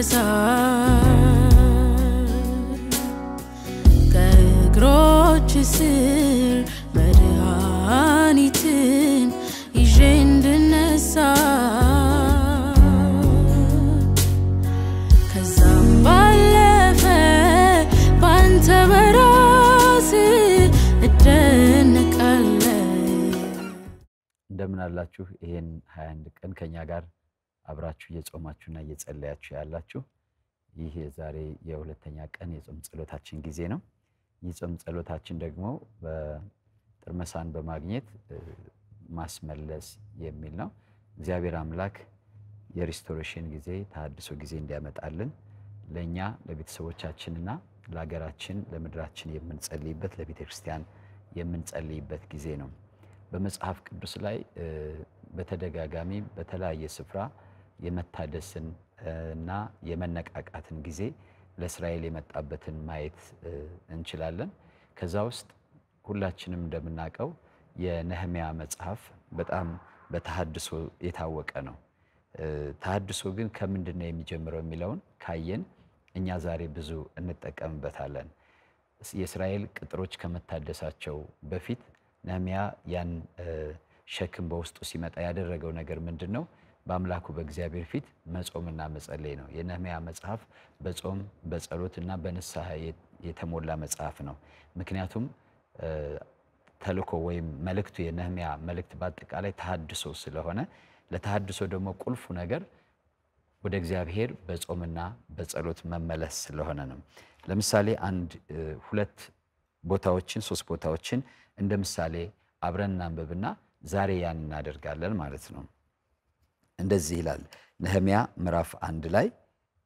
ይፈሳል ከእግሮች ስር መድኃኒትን ይዤ እንድነሳ ከዛም ባለፈ ባንተ በራስ እደነቃለ እንደምን አላችሁ ይሄን 21 ቀን ከኛ ጋር አብራችሁ እየጾማችሁና እየጸለያችሁ ያላችሁ ይህ የዛሬ የሁለተኛ ቀን የጾም ጸሎታችን ጊዜ ነው። ይህ ጾም ጸሎታችን ደግሞ በጥርመሳን በማግኘት ማስመለስ የሚል ነው። እግዚአብሔር አምላክ የሪስቶሬሽን ጊዜ ተሃድሶ ጊዜ እንዲያመጣልን ለእኛ ለቤተሰቦቻችንና ለሀገራችን ለምድራችን የምንጸልይበት ለቤተ ክርስቲያን የምንጸልይበት ጊዜ ነው። በመጽሐፍ ቅዱስ ላይ በተደጋጋሚ በተለያየ ስፍራ የመታደስን እና የመነቃቃትን ጊዜ ለእስራኤል የመጣበትን ማየት እንችላለን። ከዛ ውስጥ ሁላችንም እንደምናውቀው የነህሚያ መጽሐፍ በጣም በተሃድሶ የታወቀ ነው። ተሃድሶ ግን ከምንድን ነው የሚጀምረው የሚለውን ካየን እኛ ዛሬ ብዙ እንጠቀምበታለን። የእስራኤል ቅጥሮች ከመታደሳቸው በፊት ነህሚያ ያን ሸክም በውስጡ ሲመጣ ያደረገው ነገር ምንድን ነው? በአምላኩ በእግዚአብሔር ፊት መጾምና መጸለይ ነው። የነህሚያ መጽሐፍ በጾም በጸሎትና በንስሐ የተሞላ መጽሐፍ ነው። ምክንያቱም ተልኮ ወይም መልእክቱ የነህሚያ መልእክት በአጠቃላይ ተሃድሶ ስለሆነ ለተሃድሶ ደግሞ ቁልፉ ነገር ወደ እግዚአብሔር በጾምና በጸሎት መመለስ ስለሆነ ነው። ለምሳሌ አንድ ሁለት ቦታዎችን ሶስት ቦታዎችን እንደ ምሳሌ አብረን እናንብብና ዛሬ ያን እናደርጋለን ማለት ነው። እንደዚህ ይላል ነህሚያ ምዕራፍ አንድ ላይ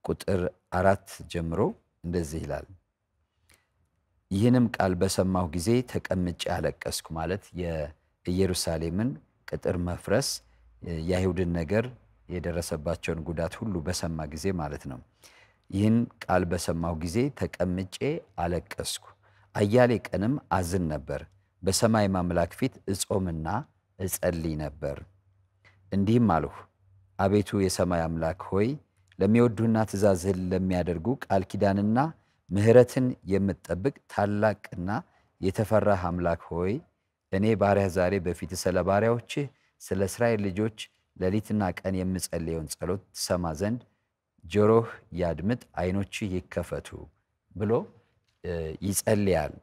ቁጥር አራት ጀምሮ እንደዚህ ይላል ይህንም ቃል በሰማሁ ጊዜ ተቀምጬ አለቀስኩ። ማለት የኢየሩሳሌምን ቅጥር መፍረስ፣ የአይሁድን ነገር የደረሰባቸውን ጉዳት ሁሉ በሰማ ጊዜ ማለት ነው። ይህን ቃል በሰማሁ ጊዜ ተቀምጬ አለቀስኩ፣ አያሌ ቀንም አዝን ነበር። በሰማይ ማምላክ ፊት እጾምና እጸልይ ነበር። እንዲህም አልሁ አቤቱ የሰማይ አምላክ ሆይ ለሚወዱና ትእዛዝህን ለሚያደርጉ ቃል ኪዳንና ምሕረትን የምትጠብቅ ታላቅና የተፈራህ አምላክ ሆይ እኔ ባሪያህ ዛሬ በፊት ስለ ባሪያዎችህ ስለ እስራኤል ልጆች ሌሊትና ቀን የምጸልየውን ጸሎት ትሰማ ዘንድ ጆሮህ ያድምጥ፣ ዓይኖችህ ይከፈቱ ብሎ ይጸልያል።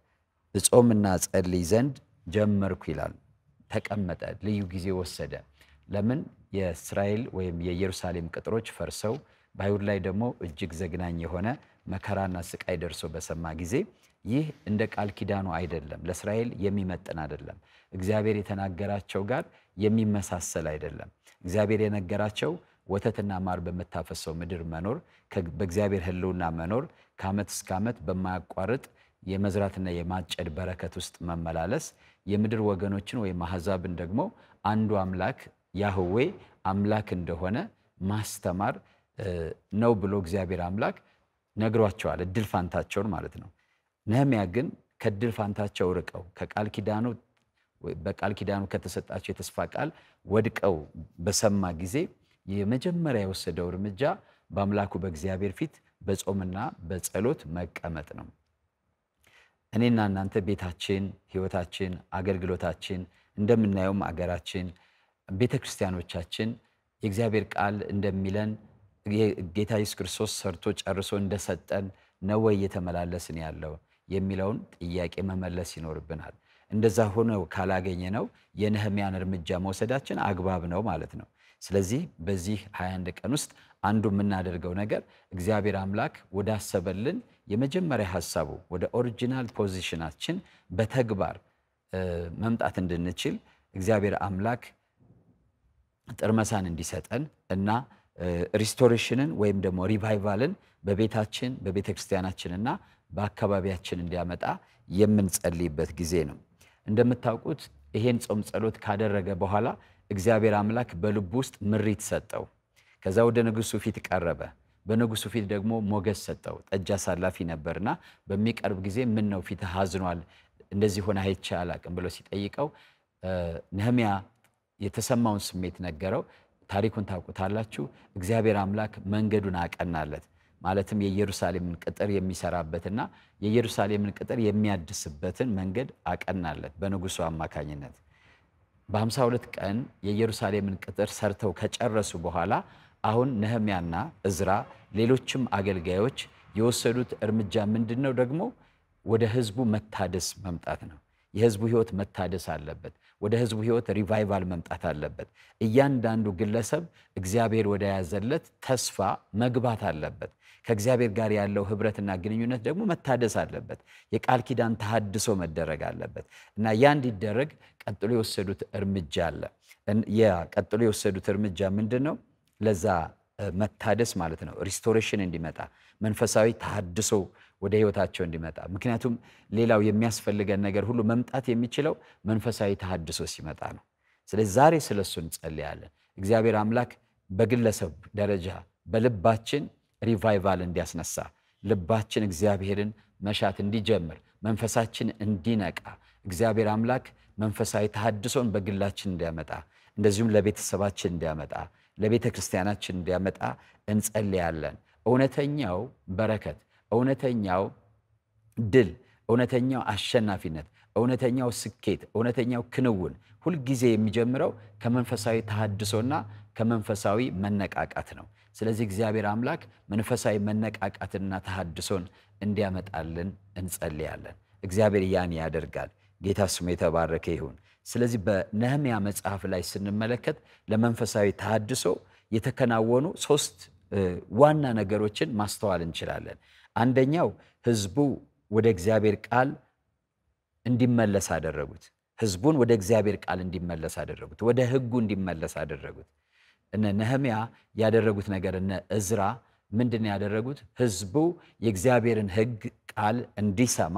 እጾምና ጸልይ ዘንድ ጀመርኩ ይላል። ተቀመጠ። ልዩ ጊዜ ወሰደ። ለምን የእስራኤል ወይም የኢየሩሳሌም ቅጥሮች ፈርሰው በአይሁድ ላይ ደግሞ እጅግ ዘግናኝ የሆነ መከራና ስቃይ ደርሶ በሰማ ጊዜ ይህ እንደ ቃል ኪዳኑ አይደለም፣ ለእስራኤል የሚመጥን አይደለም፣ እግዚአብሔር የተናገራቸው ጋር የሚመሳሰል አይደለም። እግዚአብሔር የነገራቸው ወተትና ማር በምታፈሰው ምድር መኖር፣ በእግዚአብሔር ሕልውና መኖር፣ ከዓመት እስከ ዓመት በማያቋርጥ የመዝራትና የማጨድ በረከት ውስጥ መመላለስ፣ የምድር ወገኖችን ወይም አሕዛብን ደግሞ አንዱ አምላክ ያህዌ አምላክ እንደሆነ ማስተማር ነው ብሎ እግዚአብሔር አምላክ ነግሯቸዋል። እድል ፋንታቸውን ማለት ነው። ነህሚያ ግን ከእድል ፋንታቸው ርቀው ከቃል ኪዳኑ በቃል ኪዳኑ ከተሰጣቸው የተስፋ ቃል ወድቀው በሰማ ጊዜ የመጀመሪያ የወሰደው እርምጃ በአምላኩ በእግዚአብሔር ፊት በጾምና በጸሎት መቀመጥ ነው። እኔና እናንተ ቤታችን፣ ህይወታችን፣ አገልግሎታችን እንደምናየውም አገራችን ቤተ ክርስቲያኖቻችን የእግዚአብሔር ቃል እንደሚለን ጌታ ኢየሱስ ክርስቶስ ሰርቶ ጨርሶ እንደሰጠን ነው ወይ እየተመላለስን ያለው የሚለውን ጥያቄ መመለስ ይኖርብናል። እንደዛ ሆኖ ካላገኘ ነው የነህሚያን እርምጃ መውሰዳችን አግባብ ነው ማለት ነው። ስለዚህ በዚህ 21 ቀን ውስጥ አንዱ የምናደርገው ነገር እግዚአብሔር አምላክ ወዳሰበልን የመጀመሪያ ሀሳቡ ወደ ኦሪጂናል ፖዚሽናችን በተግባር መምጣት እንድንችል እግዚአብሔር አምላክ ጥርመሳን እንዲሰጠን እና ሪስቶሬሽንን ወይም ደግሞ ሪቫይቫልን በቤታችን በቤተ ክርስቲያናችንና በአካባቢያችን እንዲያመጣ የምንጸልይበት ጊዜ ነው። እንደምታውቁት ይሄን ጾም ጸሎት ካደረገ በኋላ እግዚአብሔር አምላክ በልቡ ውስጥ ምሪት ሰጠው። ከዛ ወደ ንጉሱ ፊት ቀረበ። በንጉሱ ፊት ደግሞ ሞገስ ሰጠው። ጠጅ አሳላፊ ነበርና በሚቀርብ ጊዜ ምን ነው ፊትህ አዝኗል፣ እንደዚህ ሆነ አይቼ አላቅም ብሎ ሲጠይቀው ነህሚያ የተሰማውን ስሜት ነገረው። ታሪኩን ታውቁታላችሁ። እግዚአብሔር አምላክ መንገዱን አቀናለት። ማለትም የኢየሩሳሌምን ቅጥር የሚሰራበትና የኢየሩሳሌምን ቅጥር የሚያድስበትን መንገድ አቀናለት በንጉሱ አማካኝነት። በ በ52 ቀን የኢየሩሳሌምን ቅጥር ሰርተው ከጨረሱ በኋላ አሁን ነህሚያና እዝራ ሌሎችም አገልጋዮች የወሰዱት እርምጃ ምንድን ነው? ደግሞ ወደ ህዝቡ መታደስ መምጣት ነው። የህዝቡ ህይወት መታደስ አለበት። ወደ ህዝቡ ህይወት ሪቫይቫል መምጣት አለበት። እያንዳንዱ ግለሰብ እግዚአብሔር ወደ ያዘለት ተስፋ መግባት አለበት። ከእግዚአብሔር ጋር ያለው ህብረትና ግንኙነት ደግሞ መታደስ አለበት። የቃል ኪዳን ተሃድሶ መደረግ አለበት እና ያ እንዲደረግ ቀጥሎ የወሰዱት እርምጃ አለ። ቀጥሎ የወሰዱት እርምጃ ምንድን ነው? ለዛ መታደስ ማለት ነው። ሪስቶሬሽን እንዲመጣ መንፈሳዊ ተሃድሶ ወደ ህይወታቸው እንዲመጣ። ምክንያቱም ሌላው የሚያስፈልገን ነገር ሁሉ መምጣት የሚችለው መንፈሳዊ ተሃድሶ ሲመጣ ነው። ስለዚህ ዛሬ ስለሱ እንጸልያለን። እግዚአብሔር አምላክ በግለሰብ ደረጃ በልባችን ሪቫይቫል እንዲያስነሳ ልባችን እግዚአብሔርን መሻት እንዲጀምር መንፈሳችን እንዲነቃ እግዚአብሔር አምላክ መንፈሳዊ ተሃድሶን በግላችን እንዲያመጣ እንደዚሁም ለቤተሰባችን እንዲያመጣ ለቤተ ክርስቲያናችን እንዲያመጣ እንጸልያለን። እውነተኛው በረከት፣ እውነተኛው ድል፣ እውነተኛው አሸናፊነት፣ እውነተኛው ስኬት፣ እውነተኛው ክንውን ሁልጊዜ የሚጀምረው ከመንፈሳዊ ተሃድሶና ከመንፈሳዊ መነቃቃት ነው። ስለዚህ እግዚአብሔር አምላክ መንፈሳዊ መነቃቃትና ተሃድሶን እንዲያመጣልን እንጸልያለን። እግዚአብሔር ያን ያደርጋል። ጌታ ስሙ የተባረከ ይሁን። ስለዚህ በነህሚያ መጽሐፍ ላይ ስንመለከት ለመንፈሳዊ ተሃድሶ የተከናወኑ ሶስት ዋና ነገሮችን ማስተዋል እንችላለን። አንደኛው ህዝቡ ወደ እግዚአብሔር ቃል እንዲመለስ አደረጉት። ህዝቡን ወደ እግዚአብሔር ቃል እንዲመለስ አደረጉት። ወደ ህጉ እንዲመለስ አደረጉት። እነ ነህሚያ ያደረጉት ነገር እነ እዝራ ምንድን ያደረጉት? ህዝቡ የእግዚአብሔርን ህግ ቃል እንዲሰማ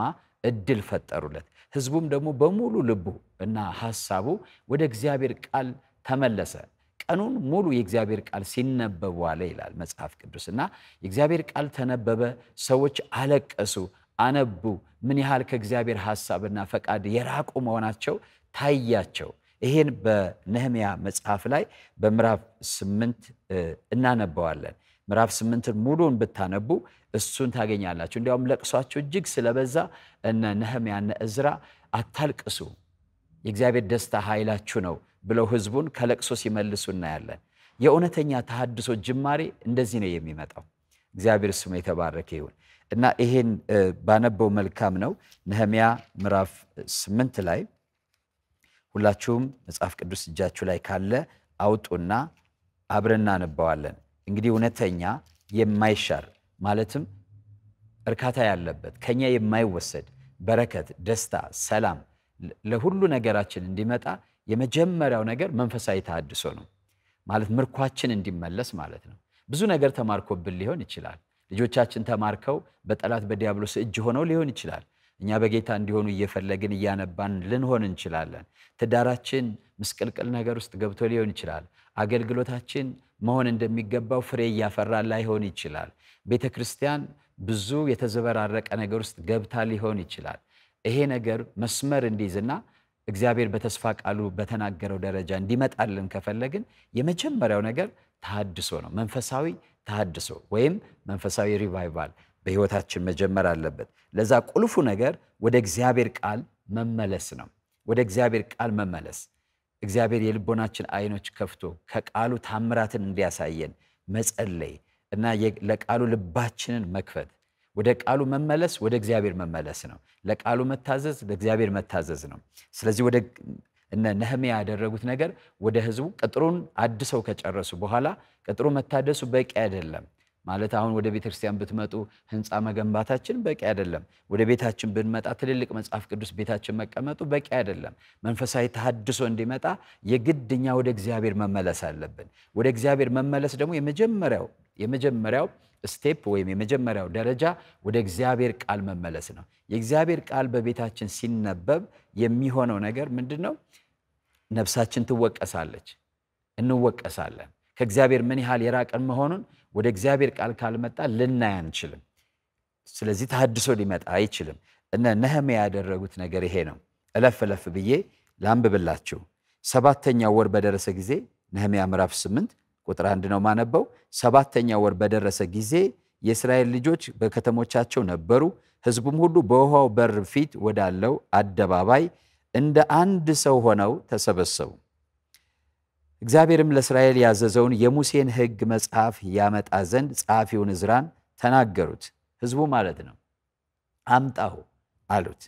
እድል ፈጠሩለት። ህዝቡም ደግሞ በሙሉ ልቡ እና ሀሳቡ ወደ እግዚአብሔር ቃል ተመለሰ። ቀኑን ሙሉ የእግዚአብሔር ቃል ሲነበብ ዋለ ይላል መጽሐፍ ቅዱስ እና የእግዚአብሔር ቃል ተነበበ። ሰዎች አለቀሱ፣ አነቡ። ምን ያህል ከእግዚአብሔር ሀሳብና ፈቃድ የራቁ መሆናቸው ታያቸው። ይሄን በነህምያ መጽሐፍ ላይ በምዕራፍ ስምንት እናነበዋለን። ምዕራፍ ስምንትን ሙሉን ብታነቡ እሱን ታገኛላችሁ። እንዲያውም ለቅሷቸው እጅግ ስለበዛ እነ ነህምያነ እዝራ አታልቅሱ፣ የእግዚአብሔር ደስታ ኃይላችሁ ነው ብለው ህዝቡን ከለቅሶ ሲመልሱ እናያለን። የእውነተኛ ተሃድሶ ጅማሬ እንደዚህ ነው የሚመጣው። እግዚአብሔር ስሙ የተባረከ ይሁን እና ይሄን ባነበው መልካም ነው። ነህምያ ምዕራፍ ስምንት ላይ ሁላችሁም መጽሐፍ ቅዱስ እጃችሁ ላይ ካለ አውጡና አብረን እናነባዋለን። እንግዲህ እውነተኛ የማይሻር ማለትም እርካታ ያለበት ከኛ የማይወሰድ በረከት፣ ደስታ፣ ሰላም ለሁሉ ነገራችን እንዲመጣ የመጀመሪያው ነገር መንፈሳዊ ተሃድሶ ነው። ማለት ምርኳችን እንዲመለስ ማለት ነው። ብዙ ነገር ተማርኮብን ሊሆን ይችላል። ልጆቻችን ተማርከው በጠላት በዲያብሎስ እጅ ሆነው ሊሆን ይችላል። እኛ በጌታ እንዲሆኑ እየፈለግን እያነባን ልንሆን እንችላለን። ትዳራችን ምስቅልቅል ነገር ውስጥ ገብቶ ሊሆን ይችላል። አገልግሎታችን መሆን እንደሚገባው ፍሬ እያፈራ ላይሆን ይችላል። ቤተ ክርስቲያን ብዙ የተዘበራረቀ ነገር ውስጥ ገብታ ሊሆን ይችላል። ይሄ ነገር መስመር እንዲይዝና እግዚአብሔር በተስፋ ቃሉ በተናገረው ደረጃ እንዲመጣልን ከፈለግን የመጀመሪያው ነገር ተሃድሶ ነው። መንፈሳዊ ተሃድሶ ወይም መንፈሳዊ ሪቫይቫል በህይወታችን መጀመር አለበት። ለዛ ቁልፉ ነገር ወደ እግዚአብሔር ቃል መመለስ ነው። ወደ እግዚአብሔር ቃል መመለስ እግዚአብሔር የልቦናችን አይኖች ከፍቶ ከቃሉ ታምራትን እንዲያሳየን መጸለይ እና ለቃሉ ልባችንን መክፈት ወደ ቃሉ መመለስ ወደ እግዚአብሔር መመለስ ነው። ለቃሉ መታዘዝ ለእግዚአብሔር መታዘዝ ነው። ስለዚህ ወደ እነ ያደረጉት ነገር ወደ ህዝቡ ቅጥሩን አድሰው ከጨረሱ በኋላ ቅጥሩ መታደሱ በቂ አይደለም። ማለት አሁን ወደ ቤተክርስቲያን ብትመጡ ህንፃ መገንባታችን በቂ አይደለም። ወደ ቤታችን ብንመጣ ትልልቅ መጽሐፍ ቅዱስ ቤታችን መቀመጡ በቂ አይደለም። መንፈሳዊ ተሃድሶ እንዲመጣ የግድ ወደ እግዚአብሔር መመለስ አለብን። ወደ እግዚአብሔር መመለስ ደግሞ የመጀመሪያው የመጀመሪያው ስቴፕ ወይም የመጀመሪያው ደረጃ ወደ እግዚአብሔር ቃል መመለስ ነው። የእግዚአብሔር ቃል በቤታችን ሲነበብ የሚሆነው ነገር ምንድን ነው? ነፍሳችን ትወቀሳለች፣ እንወቀሳለን ከእግዚአብሔር ምን ያህል የራቀን መሆኑን ወደ እግዚአብሔር ቃል ካልመጣ ልናይ አንችልም። ስለዚህ ተሐድሶ ሊመጣ አይችልም። እነ ነህምያ ያደረጉት ነገር ይሄ ነው። እለፍ እለፍ ብዬ ላንብብላችሁ። ሰባተኛው ወር በደረሰ ጊዜ ነህምያ ምዕራፍ ስምንት ቁጥር አንድ ነው ማነበው። ሰባተኛ ወር በደረሰ ጊዜ የእስራኤል ልጆች በከተሞቻቸው ነበሩ። ሕዝቡም ሁሉ በውኃው በር ፊት ወዳለው አደባባይ እንደ አንድ ሰው ሆነው ተሰበሰቡ። እግዚአብሔርም ለእስራኤል ያዘዘውን የሙሴን ሕግ መጽሐፍ ያመጣ ዘንድ ጸሐፊውን እዝራን ተናገሩት፣ ሕዝቡ ማለት ነው። አምጣሁ አሉት።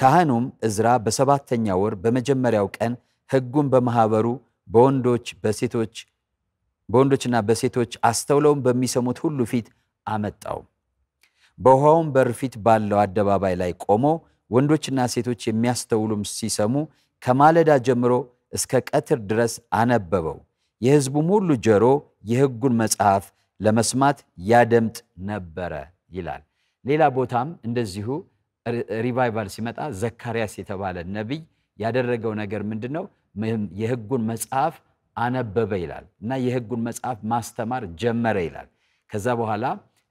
ካህኑም እዝራ በሰባተኛ ወር በመጀመሪያው ቀን ሕጉን በማኅበሩ በወንዶች በሴቶች በወንዶችና በሴቶች አስተውለውም በሚሰሙት ሁሉ ፊት አመጣው። በውሃውም በር ፊት ባለው አደባባይ ላይ ቆሞ ወንዶችና ሴቶች የሚያስተውሉም ሲሰሙ ከማለዳ ጀምሮ እስከ ቀትር ድረስ አነበበው። የሕዝቡም ሁሉ ጆሮ የሕጉን መጽሐፍ ለመስማት ያደምጥ ነበረ ይላል። ሌላ ቦታም እንደዚሁ ሪቫይቫል ሲመጣ ዘካርያስ የተባለ ነቢይ ያደረገው ነገር ምንድን ነው? የሕጉን መጽሐፍ አነበበ ይላል እና የሕጉን መጽሐፍ ማስተማር ጀመረ ይላል። ከዛ በኋላ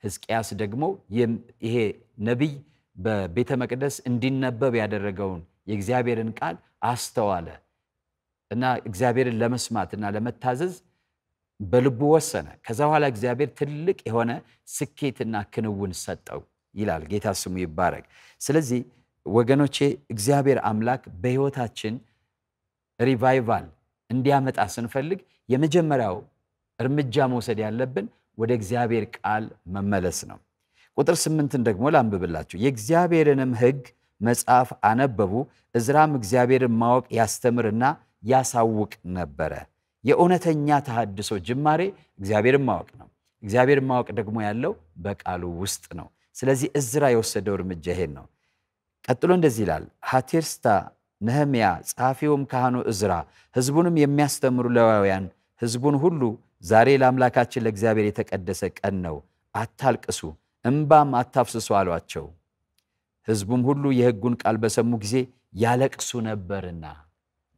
ሕዝቅያስ ደግሞ ይሄ ነቢይ በቤተ መቅደስ እንዲነበብ ያደረገውን የእግዚአብሔርን ቃል አስተዋለ። እና እግዚአብሔርን ለመስማት እና ለመታዘዝ በልቡ ወሰነ። ከዛ በኋላ እግዚአብሔር ትልቅ የሆነ ስኬትና ክንውን ሰጠው ይላል። ጌታ ስሙ ይባረግ። ስለዚህ ወገኖቼ እግዚአብሔር አምላክ በሕይወታችን ሪቫይቫል እንዲያመጣ ስንፈልግ የመጀመሪያው እርምጃ መውሰድ ያለብን ወደ እግዚአብሔር ቃል መመለስ ነው። ቁጥር ስምንትን ደግሞ ላንብብላችሁ። የእግዚአብሔርንም ሕግ መጽሐፍ አነበቡ። እዝራም እግዚአብሔርን ማወቅ ያስተምርና ያሳውቅ ነበረ። የእውነተኛ ተሃድሶ ጅማሬ እግዚአብሔርን ማወቅ ነው። እግዚአብሔርን ማወቅ ደግሞ ያለው በቃሉ ውስጥ ነው። ስለዚህ እዝራ የወሰደው እርምጃ ይሄን ነው። ቀጥሎ እንደዚህ ይላል ሀቴርስታ ነህምያ፣ ጸሐፊውም ካህኑ እዝራ፣ ህዝቡንም የሚያስተምሩ ለዋውያን፣ ህዝቡን ሁሉ ዛሬ ለአምላካችን ለእግዚአብሔር የተቀደሰ ቀን ነው፣ አታልቅሱ እምባም አታፍስሱ አሏቸው። ህዝቡም ሁሉ የህጉን ቃል በሰሙ ጊዜ ያለቅሱ ነበርና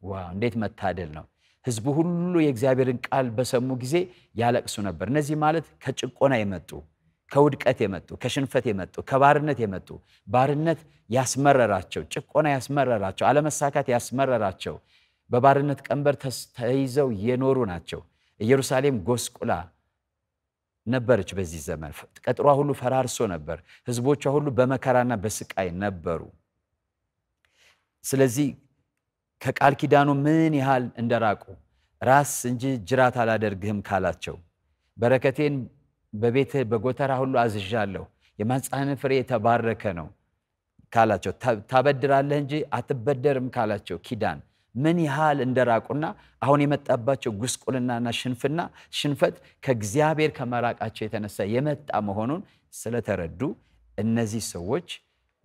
ዋ እንዴት መታደል ነው! ህዝቡ ሁሉ የእግዚአብሔርን ቃል በሰሙ ጊዜ ያለቅሱ ነበር። እነዚህ ማለት ከጭቆና የመጡ ከውድቀት የመጡ ከሽንፈት የመጡ ከባርነት የመጡ ባርነት ያስመረራቸው፣ ጭቆና ያስመረራቸው፣ አለመሳካት ያስመረራቸው በባርነት ቀንበር ተይዘው የኖሩ ናቸው። ኢየሩሳሌም ጎስቁላ ነበረች። በዚህ ዘመን ቅጥሯ ሁሉ ፈራርሶ ነበር። ህዝቦቿ ሁሉ በመከራና በስቃይ ነበሩ። ስለዚህ ከቃል ኪዳኑ ምን ያህል እንደራቁ ራስ እንጂ ጅራት አላደርግህም ካላቸው በረከቴን በቤት በጎተራ ሁሉ አዝዣለሁ፣ የማኅፀንህ ፍሬ የተባረከ ነው ካላቸው፣ ታበድራለህ እንጂ አትበደርም ካላቸው ኪዳን ምን ያህል እንደራቁና አሁን የመጣባቸው ጉስቁልናና ሽንፍና ሽንፈት ከእግዚአብሔር ከመራቃቸው የተነሳ የመጣ መሆኑን ስለተረዱ እነዚህ ሰዎች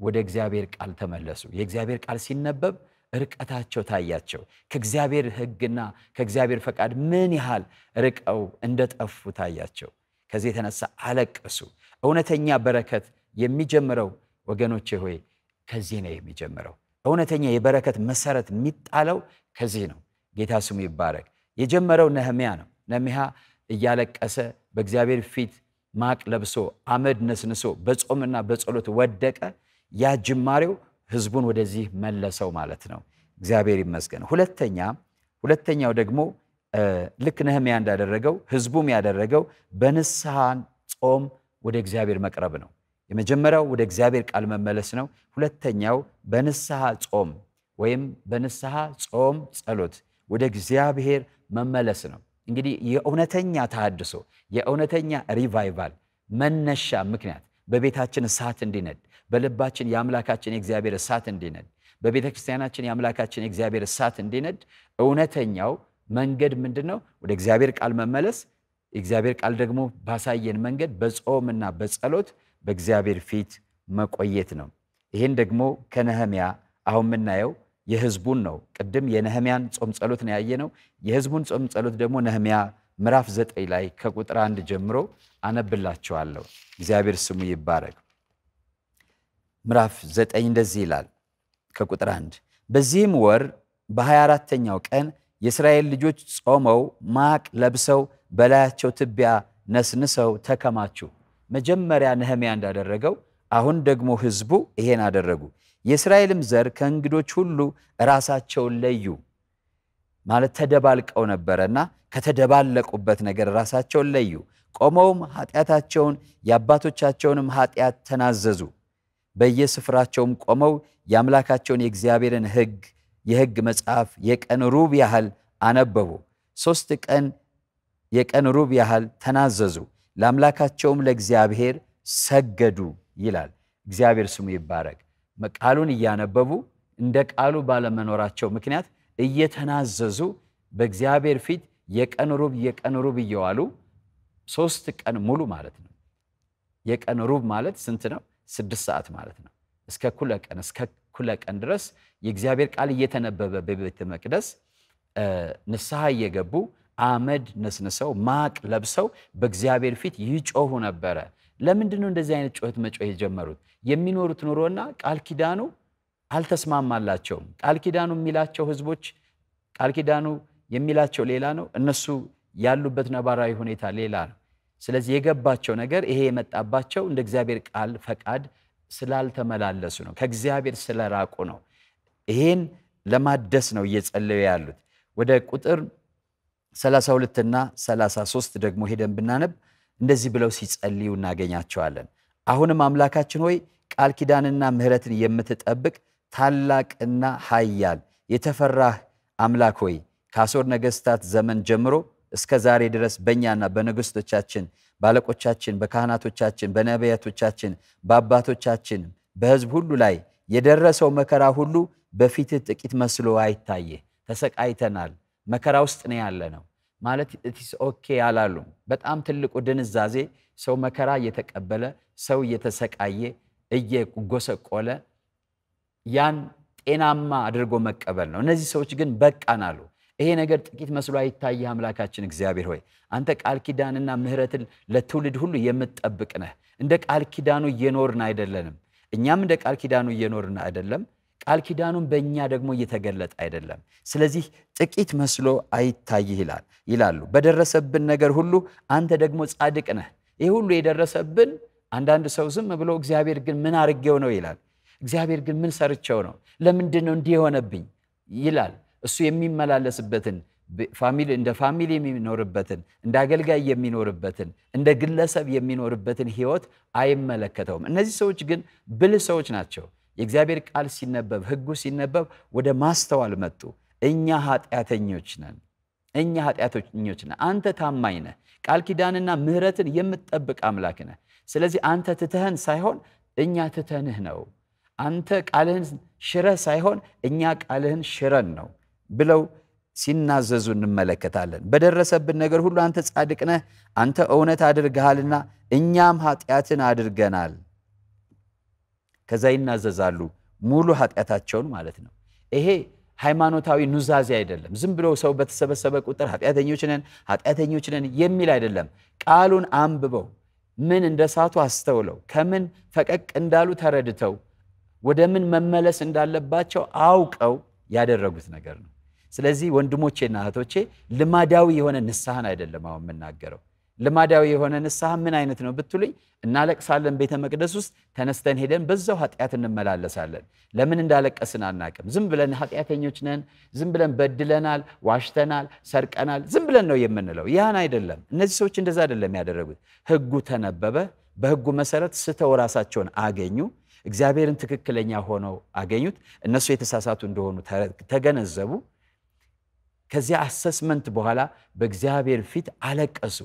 ወደ እግዚአብሔር ቃል ተመለሱ። የእግዚአብሔር ቃል ሲነበብ ርቀታቸው ታያቸው። ከእግዚአብሔር ሕግና ከእግዚአብሔር ፈቃድ ምን ያህል ርቀው እንደጠፉ ታያቸው። ከዚህ የተነሳ አለቀሱ። እውነተኛ በረከት የሚጀምረው ወገኖቼ ሆይ ከዚህ ነው የሚጀምረው። እውነተኛ የበረከት መሰረት የሚጣለው ከዚህ ነው። ጌታ ስሙ ይባረክ። የጀመረው ነህሚያ ነው። ነህሚያ እያለቀሰ በእግዚአብሔር ፊት ማቅ ለብሶ አመድ ነስንሶ በጾምና በጸሎት ወደቀ። ያ ጅማሬው ህዝቡን ወደዚህ መለሰው ማለት ነው እግዚአብሔር ይመስገን ሁለተኛ ሁለተኛው ደግሞ ልክ ነህሚያ እንዳደረገው ህዝቡም ያደረገው በንስሐን ጾም ወደ እግዚአብሔር መቅረብ ነው የመጀመሪያው ወደ እግዚአብሔር ቃል መመለስ ነው ሁለተኛው በንስሐ ጾም ወይም በንስሐ ጾም ጸሎት ወደ እግዚአብሔር መመለስ ነው እንግዲህ የእውነተኛ ተሃድሶ የእውነተኛ ሪቫይቫል መነሻ ምክንያት በቤታችን እሳት እንዲነድ በልባችን የአምላካችን የእግዚአብሔር እሳት እንዲነድ በቤተ ክርስቲያናችን የአምላካችን የእግዚአብሔር እሳት እንዲነድ እውነተኛው መንገድ ምንድን ነው? ወደ እግዚአብሔር ቃል መመለስ። የእግዚአብሔር ቃል ደግሞ ባሳየን መንገድ በጾምና በጸሎት በእግዚአብሔር ፊት መቆየት ነው። ይህን ደግሞ ከነህሚያ አሁን የምናየው የህዝቡን ነው። ቅድም የነህሚያን ጾም ጸሎት ነው ያየነው። የህዝቡን ጾም ጸሎት ደግሞ ነህሚያ ምዕራፍ ዘጠኝ ላይ ከቁጥር አንድ ጀምሮ አነብላቸዋለሁ እግዚአብሔር ስሙ ይባረግ። ምዕራፍ 9 እንደዚህ ይላል ከቁጥር 1 በዚህም ወር በ24ተኛው ቀን የእስራኤል ልጆች ጾመው ማቅ ለብሰው በላያቸው ትቢያ ነስንሰው ተከማቹ። መጀመሪያ ነህሚያ እንዳደረገው አሁን ደግሞ ህዝቡ ይሄን አደረጉ። የእስራኤልም ዘር ከእንግዶች ሁሉ ራሳቸውን ለዩ። ማለት ተደባልቀው ነበረና ከተደባለቁበት ነገር ራሳቸውን ለዩ። ቆመውም ኃጢአታቸውን የአባቶቻቸውንም ኃጢአት ተናዘዙ። በየስፍራቸውም ቆመው የአምላካቸውን የእግዚአብሔርን ሕግ የሕግ መጽሐፍ የቀን ሩብ ያህል አነበቡ። ሦስት ቀን የቀን ሩብ ያህል ተናዘዙ፣ ለአምላካቸውም ለእግዚአብሔር ሰገዱ ይላል። እግዚአብሔር ስሙ ይባረግ። ቃሉን እያነበቡ እንደ ቃሉ ባለመኖራቸው ምክንያት እየተናዘዙ በእግዚአብሔር ፊት የቀን ሩብ የቀን ሩብ እየዋሉ ሶስት ቀን ሙሉ ማለት ነው። የቀን ሩብ ማለት ስንት ነው? ስድስት ሰዓት ማለት ነው። እስከ እኩለ ቀን እስከ እኩለ ቀን ድረስ የእግዚአብሔር ቃል እየተነበበ በቤተ መቅደስ ንስሐ እየገቡ አመድ ነስንሰው ማቅ ለብሰው በእግዚአብሔር ፊት ይጮሁ ነበረ። ለምንድን ነው እንደዚህ አይነት ጩኸት መጮህ የጀመሩት? የሚኖሩት ኑሮና ቃል ኪዳኑ አልተስማማላቸውም። ቃል ኪዳኑ የሚላቸው ህዝቦች ቃል ኪዳኑ የሚላቸው ሌላ ነው። እነሱ ያሉበት ነባራዊ ሁኔታ ሌላ ነው። ስለዚህ የገባቸው ነገር ይሄ የመጣባቸው እንደ እግዚአብሔር ቃል ፈቃድ ስላልተመላለሱ ነው፣ ከእግዚአብሔር ስለራቁ ነው። ይሄን ለማደስ ነው እየጸለዩ ያሉት። ወደ ቁጥር 32 እና 33 ደግሞ ሄደን ብናነብ እንደዚህ ብለው ሲጸልዩ እናገኛቸዋለን። አሁንም አምላካችን ሆይ ቃል ኪዳንና ምሕረትን የምትጠብቅ ታላቅና ኃያል የተፈራህ አምላክ ሆይ ከአሦር ነገሥታት ዘመን ጀምሮ እስከ ዛሬ ድረስ በእኛና በንግስቶቻችን፣ በአለቆቻችን፣ በካህናቶቻችን፣ በነቢያቶቻችን፣ በአባቶቻችን፣ በህዝብ ሁሉ ላይ የደረሰው መከራ ሁሉ በፊትህ ጥቂት መስሎ አይታየ። ተሰቃይተናል። መከራ ውስጥ ነው ያለ ነው ማለት ኢትስ ኦኬ አላሉም። በጣም ትልቁ ድንዛዜ ሰው መከራ እየተቀበለ ሰው እየተሰቃየ እየጎሰቆለ ያን ጤናማ አድርጎ መቀበል ነው። እነዚህ ሰዎች ግን በቃን አሉ። ይሄ ነገር ጥቂት መስሎ አይታይ አምላካችን እግዚአብሔር ሆይ አንተ ቃል ኪዳንና ምሕረትን ለትውልድ ሁሉ የምትጠብቅ ነህ። እንደ ቃል ኪዳኑ እየኖርን አይደለንም። እኛም እንደ ቃል ኪዳኑ እየኖርን አይደለም። ቃል ኪዳኑን በእኛ ደግሞ እየተገለጠ አይደለም። ስለዚህ ጥቂት መስሎ አይታይህ ይላል ይላሉ። በደረሰብን ነገር ሁሉ አንተ ደግሞ ጻድቅ ነህ። ይህ ሁሉ የደረሰብን አንዳንድ ሰው ዝም ብሎ እግዚአብሔር ግን ምን አርጌው ነው ይላል። እግዚአብሔር ግን ምን ሰርቸው ነው? ለምንድን ነው እንዲህ የሆነብኝ ይላል። እሱ የሚመላለስበትን እንደ ፋሚሊ የሚኖርበትን እንደ አገልጋይ የሚኖርበትን እንደ ግለሰብ የሚኖርበትን ህይወት አይመለከተውም። እነዚህ ሰዎች ግን ብልህ ሰዎች ናቸው። የእግዚአብሔር ቃል ሲነበብ፣ ህጉ ሲነበብ ወደ ማስተዋል መጡ። እኛ ኃጢአተኞች ነን፣ እኛ ኃጢአተኞች ነን። አንተ ታማኝ ነህ፣ ቃል ኪዳንና ምህረትን የምትጠብቅ አምላክ ነህ። ስለዚህ አንተ ትተህን ሳይሆን እኛ ትተንህ ነው። አንተ ቃልህን ሽረህ ሳይሆን እኛ ቃልህን ሽረን ነው። ብለው ሲናዘዙ እንመለከታለን። በደረሰብን ነገር ሁሉ አንተ ጻድቅ ነህ፣ አንተ እውነት አድርገሃልና እኛም ኃጢአትን አድርገናል። ከዛ ይናዘዛሉ፣ ሙሉ ኃጢአታቸውን ማለት ነው። ይሄ ሃይማኖታዊ ኑዛዜ አይደለም። ዝም ብሎ ሰው በተሰበሰበ ቁጥር ኃጢአተኞች ነን ኃጢአተኞች ነን የሚል አይደለም። ቃሉን አንብበው ምን እንደሳቱ አስተውለው ከምን ፈቀቅ እንዳሉ ተረድተው ወደ ምን መመለስ እንዳለባቸው አውቀው ያደረጉት ነገር ነው። ስለዚህ ወንድሞቼና እህቶቼ ልማዳዊ የሆነ ንስሐን አይደለም አሁን የምናገረው። ልማዳዊ የሆነ ንስሐ ምን አይነት ነው ብትሉኝ፣ እናለቅሳለን። ቤተ መቅደስ ውስጥ ተነስተን ሄደን በዛው ኃጢአት እንመላለሳለን። ለምን እንዳለቀስን አናቅም። ዝም ብለን ኃጢአተኞች ነን፣ ዝም ብለን በድለናል፣ ዋሽተናል፣ ሰርቀናል፣ ዝም ብለን ነው የምንለው። ያን አይደለም። እነዚህ ሰዎች እንደዛ አይደለም ያደረጉት። ህጉ ተነበበ። በህጉ መሰረት ስተው ራሳቸውን አገኙ። እግዚአብሔርን ትክክለኛ ሆነው አገኙት። እነሱ የተሳሳቱ እንደሆኑ ተገነዘቡ። ከዚያ አሰስመንት በኋላ በእግዚአብሔር ፊት አለቀሱ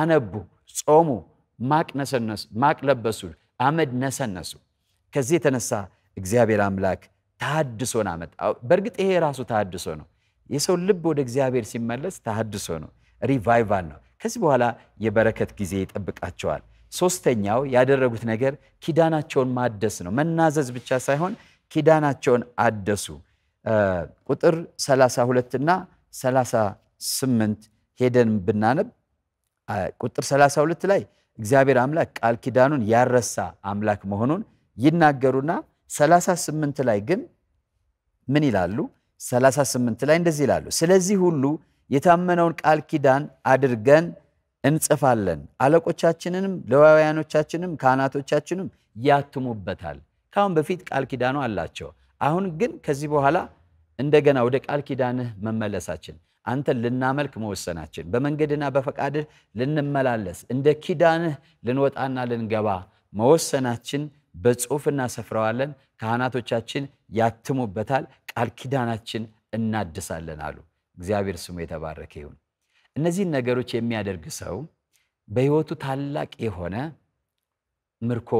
አነቡ ጾሙ ማቅ ለበሱ አመድ ነሰነሱ ከዚህ የተነሳ እግዚአብሔር አምላክ ተሃድሶን አመጣ በእርግጥ ይሄ ራሱ ተሃድሶ ነው የሰው ልብ ወደ እግዚአብሔር ሲመለስ ተሃድሶ ነው ሪቫይቫል ነው ከዚህ በኋላ የበረከት ጊዜ ይጠብቃቸዋል ሶስተኛው ያደረጉት ነገር ኪዳናቸውን ማደስ ነው መናዘዝ ብቻ ሳይሆን ኪዳናቸውን አደሱ ቁጥር 32 እና 38 ሄደን ብናነብ ቁጥር 32 ላይ እግዚአብሔር አምላክ ቃል ኪዳኑን ያረሳ አምላክ መሆኑን ይናገሩና 38 ላይ ግን ምን ይላሉ? 38 ላይ እንደዚህ ይላሉ። ስለዚህ ሁሉ የታመነውን ቃል ኪዳን አድርገን እንጽፋለን፣ አለቆቻችንንም ለዋውያኖቻችንም ካህናቶቻችንም ያትሙበታል። ካሁን በፊት ቃል ኪዳኑ አላቸው። አሁን ግን ከዚህ በኋላ እንደገና ወደ ቃል ኪዳንህ መመለሳችን አንተን ልናመልክ መወሰናችን በመንገድና በፈቃድህ ልንመላለስ እንደ ኪዳንህ ልንወጣና ልንገባ መወሰናችን በጽሑፍ እናሰፍረዋለን፣ ካህናቶቻችን ያትሙበታል፣ ቃል ኪዳናችን እናድሳለን አሉ። እግዚአብሔር ስሙ የተባረከ ይሁን። እነዚህን ነገሮች የሚያደርግ ሰው በሕይወቱ ታላቅ የሆነ ምርኮ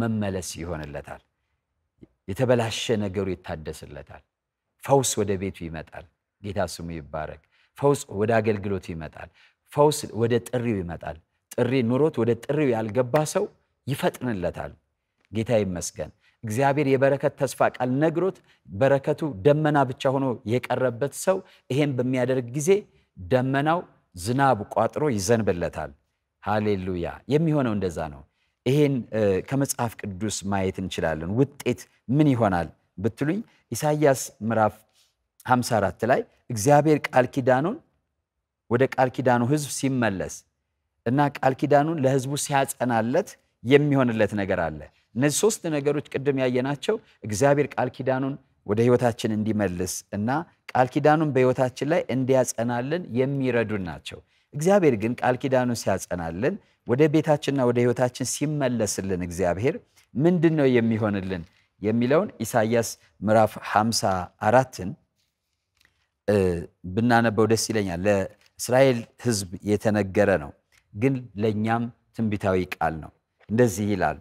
መመለስ ይሆንለታል። የተበላሸ ነገሩ ይታደስለታል። ፈውስ ወደ ቤቱ ይመጣል። ጌታ ስሙ ይባረክ። ፈውስ ወደ አገልግሎቱ ይመጣል። ፈውስ ወደ ጥሪው ይመጣል። ጥሪ ኑሮት ወደ ጥሪው ያልገባ ሰው ይፈጥንለታል። ጌታ ይመስገን። እግዚአብሔር የበረከት ተስፋ ቃል ነግሮት በረከቱ ደመና ብቻ ሆኖ የቀረበት ሰው ይሄን በሚያደርግ ጊዜ ደመናው ዝናብ ቋጥሮ ይዘንብለታል። ሃሌሉያ! የሚሆነው እንደዛ ነው። ይሄን ከመጽሐፍ ቅዱስ ማየት እንችላለን። ውጤት ምን ይሆናል? ብትሉኝ ኢሳይያስ ምዕራፍ 54 ላይ እግዚአብሔር ቃል ኪዳኑን ወደ ቃል ኪዳኑ ህዝብ ሲመለስ እና ቃል ኪዳኑን ለህዝቡ ሲያጸናለት የሚሆንለት ነገር አለ። እነዚህ ሶስት ነገሮች ቅድም ያየናቸው እግዚአብሔር ቃል ኪዳኑን ወደ ህይወታችን እንዲመልስ እና ቃል ኪዳኑን በህይወታችን ላይ እንዲያጸናልን የሚረዱን ናቸው። እግዚአብሔር ግን ቃል ኪዳኑን ሲያጸናልን ወደ ቤታችንና ወደ ህይወታችን ሲመለስልን እግዚአብሔር ምንድን ነው የሚሆንልን የሚለውን ኢሳያስ ምዕራፍ 54ን ብናነበው ደስ ይለኛል። ለእስራኤል ሕዝብ የተነገረ ነው፣ ግን ለእኛም ትንቢታዊ ቃል ነው። እንደዚህ ይላል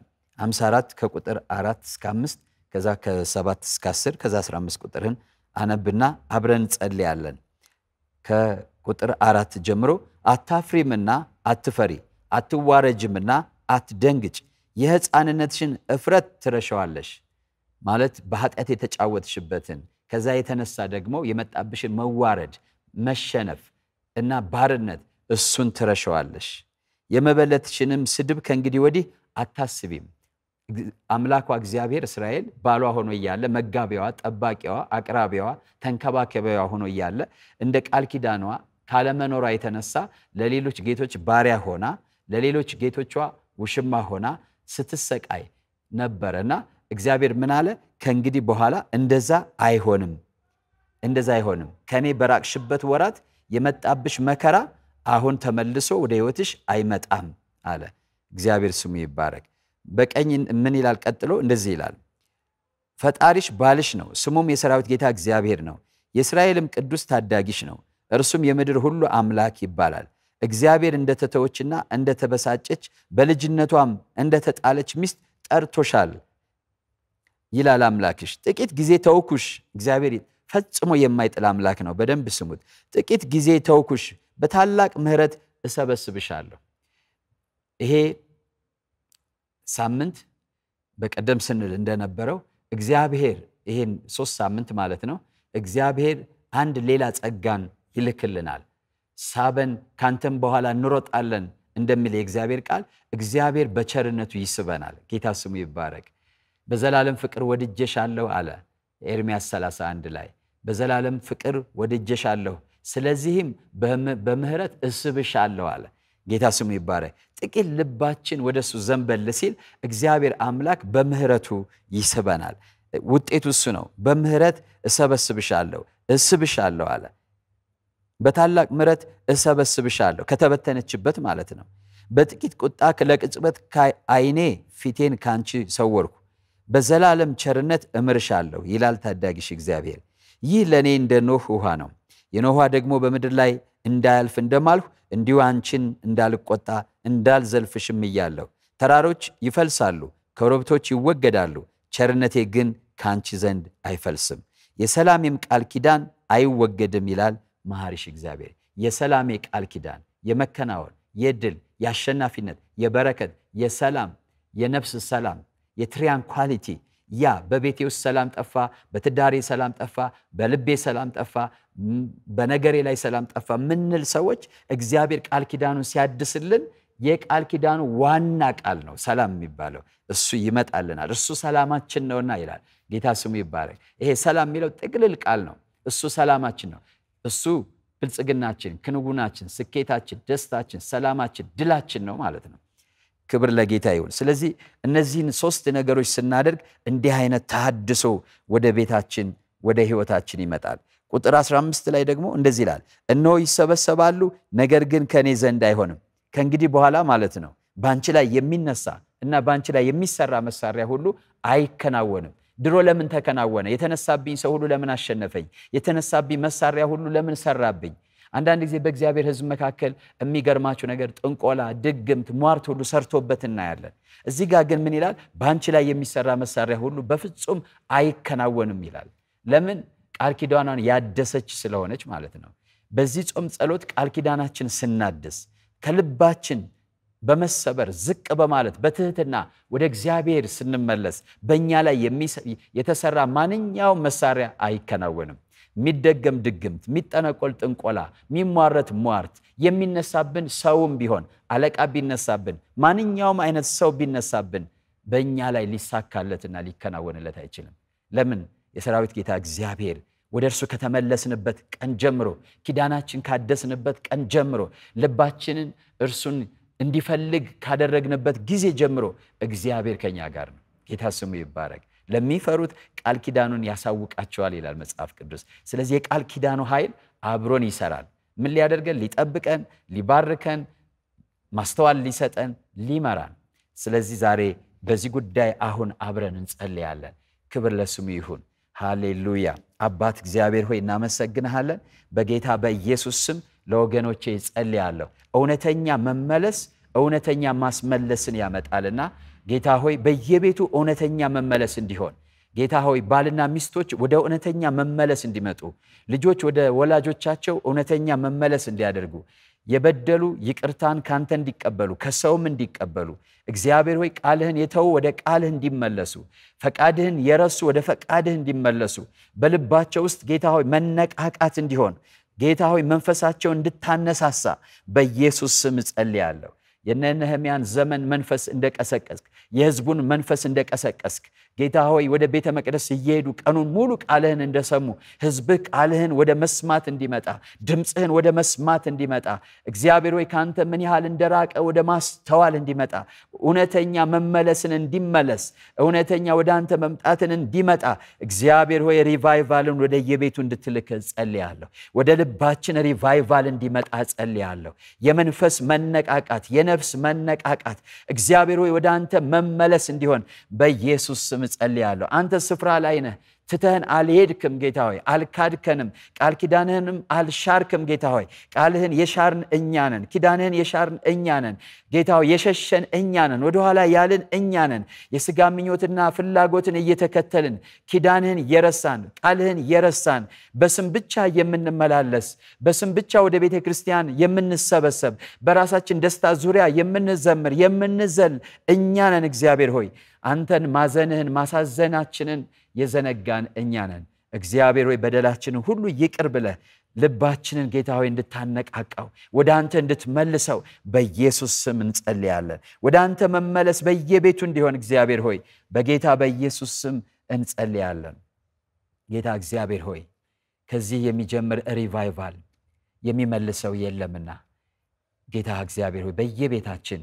54 ከቁጥር 4 እስከ 5 ከዛ ከ7 እስከ 10 ከዛ 15 ቁጥርን አነብና አብረን እንጸልያለን። ከቁጥር አራት ጀምሮ አታፍሪምና አትፈሪ፣ አትዋረጅምና አትደንግጭ፣ የሕፃንነትሽን እፍረት ትረሸዋለሽ ማለት በኃጢአት የተጫወትሽበትን ከዛ የተነሳ ደግሞ የመጣብሽን መዋረድ፣ መሸነፍ እና ባርነት እሱን ትረሸዋለሽ። የመበለትሽንም ስድብ ከእንግዲህ ወዲህ አታስቢም። አምላኳ እግዚአብሔር እስራኤል ባሏ ሆኖ እያለ መጋቢዋ፣ ጠባቂዋ፣ አቅራቢዋ፣ ተንከባከቢዋ ሆኖ እያለ እንደ ቃል ኪዳኗ ካለመኖሯ የተነሳ ለሌሎች ጌቶች ባሪያ ሆና ለሌሎች ጌቶቿ ውሽማ ሆና ስትሰቃይ ነበረና እግዚአብሔር ምን አለ? ከእንግዲህ በኋላ እንደዛ አይሆንም፣ እንደዛ አይሆንም። ከእኔ በራቅሽበት ወራት የመጣብሽ መከራ አሁን ተመልሶ ወደ ህይወትሽ አይመጣም አለ። እግዚአብሔር ስሙ ይባረክ። በቀኝ ምን ይላል? ቀጥሎ እንደዚህ ይላል፣ ፈጣሪሽ ባልሽ ነው፣ ስሙም የሰራዊት ጌታ እግዚአብሔር ነው፣ የእስራኤልም ቅዱስ ታዳጊሽ ነው፣ እርሱም የምድር ሁሉ አምላክ ይባላል። እግዚአብሔር እንደተተወችና እንደተበሳጨች በልጅነቷም እንደተጣለች ሚስት ጠርቶሻል ይላል አምላክሽ። ጥቂት ጊዜ ተውኩሽ፣ እግዚአብሔር ፈጽሞ የማይጥል አምላክ ነው። በደንብ ስሙት። ጥቂት ጊዜ ተውኩሽ፣ በታላቅ ምህረት እሰበስብሻለሁ። ይሄ ሳምንት በቀደም ስንል እንደነበረው እግዚአብሔር ይሄን ሶስት ሳምንት ማለት ነው። እግዚአብሔር አንድ ሌላ ጸጋን ይልክልናል። ሳበን ካንተም በኋላ እንሮጣለን እንደሚል የእግዚአብሔር ቃል እግዚአብሔር በቸርነቱ ይስበናል። ጌታ ስሙ ይባረቅ። በዘላለም ፍቅር ወድጄሻለሁ አለ ኤርሚያስ 31 ላይ በዘላለም ፍቅር ወድጄሻለሁ ስለዚህም በምህረት እስብሻለሁ አለ ጌታ ስሙ ይባረክ ጥቂት ልባችን ወደ እሱ ዘንበል ሲል እግዚአብሔር አምላክ በምህረቱ ይስበናል ውጤቱ እሱ ነው በምህረት እሰበስብሻለሁ እስብሻለሁ አለ በታላቅ ምረት እሰበስብሻለሁ ከተበተነችበት ማለት ነው በጥቂት ቁጣ ለቅጽበት አይኔ ፊቴን ካንቺ ሰወርኩ በዘላለም ቸርነት እምርሻለሁ ይላል ታዳጊሽ እግዚአብሔር። ይህ ለእኔ እንደ ኖህ ውሃ ነው። የኖኋ ደግሞ በምድር ላይ እንዳያልፍ እንደማልሁ እንዲሁ አንቺን እንዳልቆጣ እንዳልዘልፍሽም እያለሁ። ተራሮች ይፈልሳሉ፣ ኮረብቶች ይወገዳሉ፣ ቸርነቴ ግን ከአንቺ ዘንድ አይፈልስም፣ የሰላሜም ቃል ኪዳን አይወገድም ይላል መሐሪሽ እግዚአብሔር። የሰላሜ ቃል ኪዳን የመከናወን የድል የአሸናፊነት የበረከት የሰላም የነፍስ ሰላም የትሪያን ኳሊቲ ያ በቤቴ ውስጥ ሰላም ጠፋ፣ በትዳሬ ሰላም ጠፋ፣ በልቤ ሰላም ጠፋ፣ በነገሬ ላይ ሰላም ጠፋ ምንል ሰዎች እግዚአብሔር ቃል ኪዳኑን ሲያድስልን የቃል ኪዳኑ ዋና ቃል ነው ሰላም የሚባለው እሱ ይመጣልናል። እሱ ሰላማችን ነውና ይላል ጌታ ስሙ ይባረክ። ይሄ ሰላም የሚለው ጥቅልል ቃል ነው። እሱ ሰላማችን ነው። እሱ ብልጽግናችን፣ ክንውናችን፣ ስኬታችን፣ ደስታችን፣ ሰላማችን፣ ድላችን ነው ማለት ነው። ክብር ለጌታ ይሁን ስለዚህ እነዚህን ሶስት ነገሮች ስናደርግ እንዲህ አይነት ተሃድሶ ወደ ቤታችን ወደ ህይወታችን ይመጣል ቁጥር 15 ላይ ደግሞ እንደዚህ ይላል እነሆ ይሰበሰባሉ ነገር ግን ከእኔ ዘንድ አይሆንም ከእንግዲህ በኋላ ማለት ነው በአንቺ ላይ የሚነሳ እና በአንቺ ላይ የሚሰራ መሳሪያ ሁሉ አይከናወንም ድሮ ለምን ተከናወነ የተነሳብኝ ሰው ሁሉ ለምን አሸነፈኝ የተነሳብኝ መሳሪያ ሁሉ ለምን ሰራብኝ አንዳንድ ጊዜ በእግዚአብሔር ሕዝብ መካከል የሚገርማችሁ ነገር ጥንቆላ፣ ድግምት፣ ሟርት ሁሉ ሰርቶበት እናያለን። እዚህ ጋር ግን ምን ይላል? በአንቺ ላይ የሚሰራ መሳሪያ ሁሉ በፍጹም አይከናወንም ይላል። ለምን? ቃል ኪዳኗን ያደሰች ስለሆነች ማለት ነው። በዚህ ጾም ጸሎት ቃል ኪዳናችን ስናድስ ከልባችን በመሰበር ዝቅ በማለት በትህትና ወደ እግዚአብሔር ስንመለስ በእኛ ላይ የተሰራ ማንኛውም መሳሪያ አይከናወንም። የሚደገም ድግምት፣ የሚጠነቆል ጥንቆላ፣ የሚሟረት ሟርት የሚነሳብን ሰውም ቢሆን አለቃ ቢነሳብን፣ ማንኛውም አይነት ሰው ቢነሳብን በእኛ ላይ ሊሳካለትና ሊከናወንለት አይችልም። ለምን? የሰራዊት ጌታ እግዚአብሔር ወደ እርሱ ከተመለስንበት ቀን ጀምሮ ኪዳናችን ካደስንበት ቀን ጀምሮ ልባችንን እርሱን እንዲፈልግ ካደረግንበት ጊዜ ጀምሮ እግዚአብሔር ከኛ ጋር ነው። ጌታ ስሙ ይባረግ። ለሚፈሩት ቃል ኪዳኑን ያሳውቃቸዋል ይላል መጽሐፍ ቅዱስ። ስለዚህ የቃል ኪዳኑ ኃይል አብሮን ይሰራል። ምን ሊያደርገን? ሊጠብቀን፣ ሊባርከን፣ ማስተዋል ሊሰጠን፣ ሊመራን። ስለዚህ ዛሬ በዚህ ጉዳይ አሁን አብረን እንጸልያለን። ክብር ለስሙ ይሁን። ሃሌሉያ። አባት እግዚአብሔር ሆይ እናመሰግንሃለን። በጌታ በኢየሱስ ስም ለወገኖቼ ጸልያለሁ እውነተኛ መመለስ እውነተኛ ማስመለስን ያመጣልና ጌታ ሆይ በየቤቱ እውነተኛ መመለስ እንዲሆን ጌታ ሆይ ባልና ሚስቶች ወደ እውነተኛ መመለስ እንዲመጡ ልጆች ወደ ወላጆቻቸው እውነተኛ መመለስ እንዲያደርጉ የበደሉ ይቅርታን ካንተ እንዲቀበሉ ከሰውም እንዲቀበሉ እግዚአብሔር ሆይ ቃልህን የተው ወደ ቃልህ እንዲመለሱ ፈቃድህን የረሱ ወደ ፈቃድህ እንዲመለሱ በልባቸው ውስጥ ጌታ ሆይ መነቃቃት እንዲሆን ጌታ ሆይ መንፈሳቸው እንድታነሳሳ በኢየሱስ ስም እጸልያለሁ የነ ነህምያን ዘመን መንፈስ እንደቀሰቀስክ يزبون منفس عندك أسك أسك ጌታ ሆይ ወደ ቤተ መቅደስ እየሄዱ ቀኑን ሙሉ ቃልህን እንደሰሙ ህዝብህ ቃልህን ወደ መስማት እንዲመጣ ድምፅህን ወደ መስማት እንዲመጣ እግዚአብሔር ወይ ከአንተ ምን ያህል እንደራቀ ወደ ማስተዋል እንዲመጣ እውነተኛ መመለስን እንዲመለስ እውነተኛ ወደ አንተ መምጣትን እንዲመጣ እግዚአብሔር ሆይ ሪቫይቫልን ወደ የቤቱ እንድትልክ ጸልያለሁ ወደ ልባችን ሪቫይቫል እንዲመጣ ጸልያለሁ የመንፈስ መነቃቃት የነፍስ መነቃቃት እግዚአብሔር ሆይ ወደ አንተ መመለስ እንዲሆን በኢየሱስ ስም تصلي له أنت السفرة لأينه ትተህን አልሄድክም ጌታ ሆይ አልካድከንም ቃል ኪዳንህንም አልሻርክም ጌታ ሆይ ቃልህን የሻርን እኛ ነን ኪዳንህን የሻርን እኛ ነን ጌታ ሆይ የሸሸን እኛ ነን ወደኋላ ያልን እኛ ነን የስጋ ምኞትና ፍላጎትን እየተከተልን ኪዳንህን የረሳን ቃልህን የረሳን በስም ብቻ የምንመላለስ በስም ብቻ ወደ ቤተ ክርስቲያን የምንሰበሰብ በራሳችን ደስታ ዙሪያ የምንዘምር የምንዘል እኛ ነን እግዚአብሔር ሆይ አንተን ማዘንህን ማሳዘናችንን የዘነጋን እኛ ነን እግዚአብሔር ወይ በደላችንን ሁሉ ይቅር ብለህ ልባችንን ጌታ ሆይ እንድታነቃቃው ወደ አንተ እንድትመልሰው በኢየሱስ ስም እንጸልያለን። ወደ አንተ መመለስ በየቤቱ እንዲሆን እግዚአብሔር ሆይ በጌታ በኢየሱስ ስም እንጸልያለን። ጌታ እግዚአብሔር ሆይ ከዚህ የሚጀምር ሪቫይቫል የሚመልሰው የለምና ጌታ እግዚአብሔር ሆይ በየቤታችን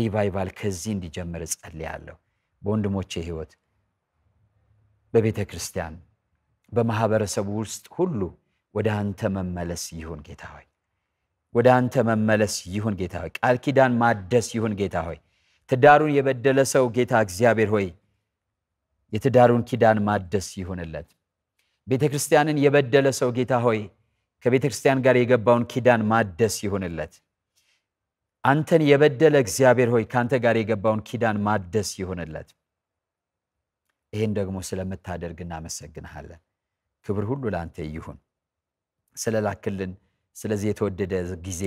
ሪቫይቫል ከዚህ እንዲጀምር እጸልያለሁ በወንድሞቼ ህይወት በቤተ ክርስቲያን በማህበረሰቡ ውስጥ ሁሉ ወደ አንተ መመለስ ይሁን ጌታ ሆይ ወደ አንተ መመለስ ይሁን ጌታ ሆይ ቃል ኪዳን ማደስ ይሁን ጌታ ሆይ ትዳሩን የበደለ ሰው ጌታ እግዚአብሔር ሆይ የትዳሩን ኪዳን ማደስ ይሁንለት ቤተ ክርስቲያንን የበደለ ሰው ጌታ ሆይ ከቤተ ክርስቲያን ጋር የገባውን ኪዳን ማደስ ይሁንለት አንተን የበደለ እግዚአብሔር ሆይ ከአንተ ጋር የገባውን ኪዳን ማደስ ይሁንለት ይህን ደግሞ ስለምታደርግ እናመሰግንሃለን ክብር ሁሉ ለአንተ ይሁን ስለላክልን ስለዚህ የተወደደ ጊዜ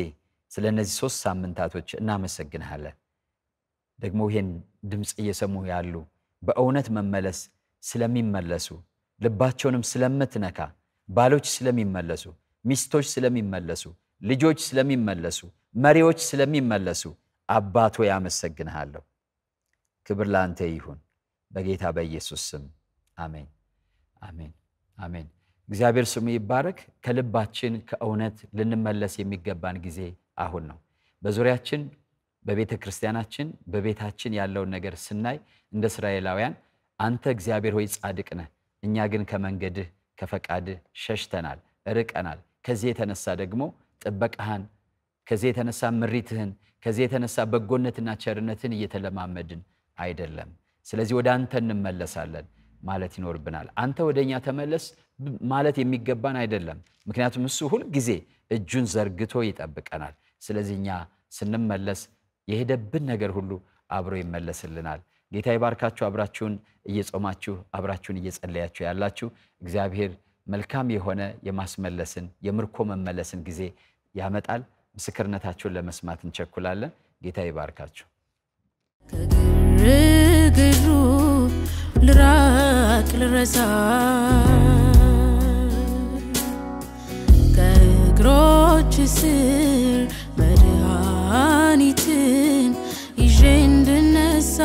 ስለ እነዚህ ሶስት ሳምንታቶች እናመሰግንሃለን ደግሞ ይህን ድምፅ እየሰሙ ያሉ በእውነት መመለስ ስለሚመለሱ ልባቸውንም ስለምትነካ ባሎች ስለሚመለሱ ሚስቶች ስለሚመለሱ ልጆች ስለሚመለሱ መሪዎች ስለሚመለሱ አባቶ ያመሰግንሃለሁ ክብር ለአንተ ይሁን በጌታ በኢየሱስ ስም አሜን አሜን አሜን እግዚአብሔር ስሙ ይባረክ ከልባችን ከእውነት ልንመለስ የሚገባን ጊዜ አሁን ነው በዙሪያችን በቤተ ክርስቲያናችን በቤታችን ያለውን ነገር ስናይ እንደ እስራኤላውያን አንተ እግዚአብሔር ሆይ ጻድቅ ነህ እኛ ግን ከመንገድህ ከፈቃድህ ሸሽተናል ርቀናል ከዚህ የተነሳ ደግሞ ጥበቃህን ከዚህ የተነሳ ምሪትህን ከዚህ የተነሳ በጎነትና ቸርነትን እየተለማመድን አይደለም ስለዚህ ወደ አንተ እንመለሳለን ማለት ይኖርብናል። አንተ ወደ እኛ ተመለስ ማለት የሚገባን አይደለም። ምክንያቱም እሱ ሁል ጊዜ እጁን ዘርግቶ ይጠብቀናል። ስለዚህ እኛ ስንመለስ የሄደብን ነገር ሁሉ አብሮ ይመለስልናል። ጌታ ይባርካችሁ። አብራችሁን እየጾማችሁ አብራችሁን እየጸለያችሁ ያላችሁ እግዚአብሔር መልካም የሆነ የማስመለስን የምርኮ መመለስን ጊዜ ያመጣል። ምስክርነታችሁን ለመስማት እንቸኩላለን። ጌታ ይባርካችሁ። ግሩ ልራቅ ልረሳ ከእግሮች ስር መድኃኒትን ይዤ እንድነሳ